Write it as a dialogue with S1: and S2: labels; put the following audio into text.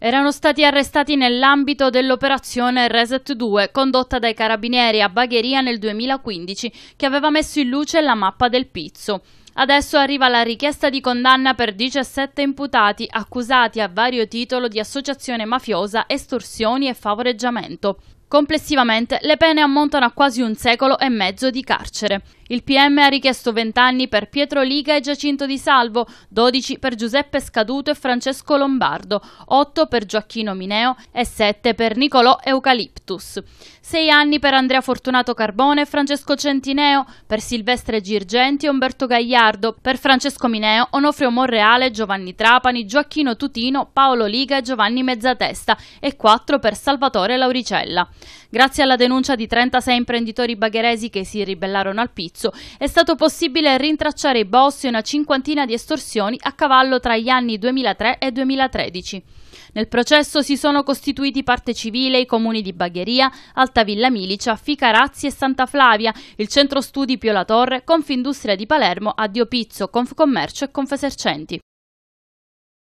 S1: Erano stati arrestati nell'ambito dell'operazione Reset 2 condotta dai carabinieri a Bagheria nel 2015 che aveva messo in luce la mappa del Pizzo. Adesso arriva la richiesta di condanna per 17 imputati accusati a vario titolo di associazione mafiosa, estorsioni e favoreggiamento. Complessivamente le pene ammontano a quasi un secolo e mezzo di carcere. Il PM ha richiesto 20 anni per Pietro Liga e Giacinto Di Salvo, 12 per Giuseppe Scaduto e Francesco Lombardo, 8 per Gioacchino Mineo e 7 per Nicolò Eucaliptus. 6 anni per Andrea Fortunato Carbone e Francesco Centineo, per Silvestre Girgenti e Umberto Gagliani miliardo per Francesco Mineo, Onofrio Monreale, Giovanni Trapani, Gioacchino Tutino, Paolo Liga e Giovanni Mezzatesta e 4 per Salvatore Lauricella. Grazie alla denuncia di 36 imprenditori bagheresi che si ribellarono al pizzo, è stato possibile rintracciare i boss e una cinquantina di estorsioni a cavallo tra gli anni 2003 e 2013. Nel processo si sono costituiti parte civile i comuni di Bagheria, Altavilla Milicia, Ficarazzi e Santa Flavia, il centro studi Pio La Torre, Confindustria di Palermo, AD Addio Pizzo, Confcommercio e Confesercenti.